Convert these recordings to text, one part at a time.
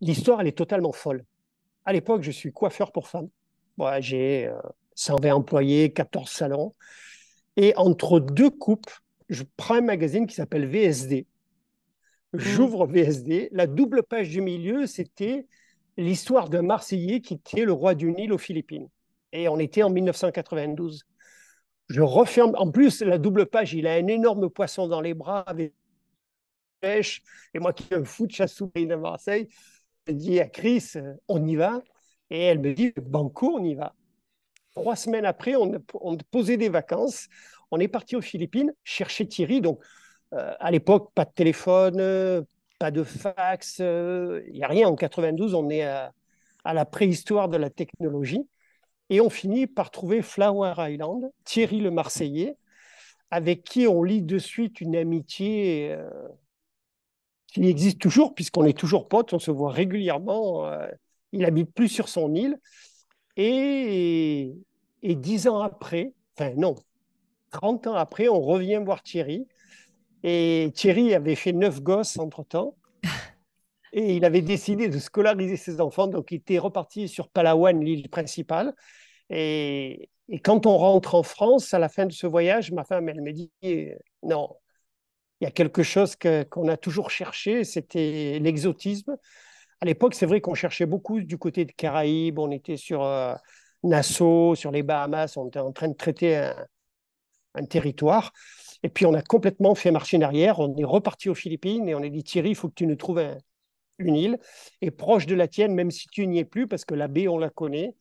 l'histoire, elle est totalement folle. À l'époque, je suis coiffeur pour femmes. j'ai 120 euh, employés, 14 salons. Et entre deux coupes, je prends un magazine qui s'appelle VSD. Mmh. J'ouvre VSD. La double page du milieu, c'était l'histoire d'un Marseillais qui était le roi du Nil aux Philippines. Et on était en 1992. Je referme. En plus, la double page, il a un énorme poisson dans les bras avec pêche. Et moi qui suis un fou de chasse de Marseille, je dis à Chris, euh, on y va. Et elle me dit, banco, on y va. Trois semaines après, on, posait des vacances. On est parti aux Philippines chercher Thierry. Donc, euh, à l'époque, pas de téléphone, euh, pas de fax, il n'y a rien. En 92, on est à, la préhistoire de la technologie. Et on finit par trouver Flower Island, Thierry le Marseillais, avec qui on lit de suite une amitié il existe toujours, puisqu'on est toujours potes, on se voit régulièrement. Euh, il habite plus sur son île. Et, et, dix ans après, enfin non, trente ans après, on revient voir Thierry. Et Thierry avait fait neuf gosses entre-temps. Et il avait décidé de scolariser ses enfants. Donc, il était reparti sur Palawan, l'île principale. Et, et quand on rentre en France, à la fin de ce voyage, ma femme, elle me dit, euh, non, il y a quelque chose qu'on a toujours cherché, c'était l'exotisme. À l'époque, c'est vrai qu'on cherchait beaucoup du côté de Caraïbes, on était sur euh, Nassau, sur les Bahamas, on était en train de traiter un, territoire. Et puis on a complètement fait marcher en arrière, on est reparti aux Philippines et on a dit Thierry, il faut que tu nous trouves une île, et proche de la tienne, même si tu n'y es plus, parce que la baie, on la connaît.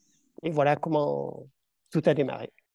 Et voilà comment tout a démarré.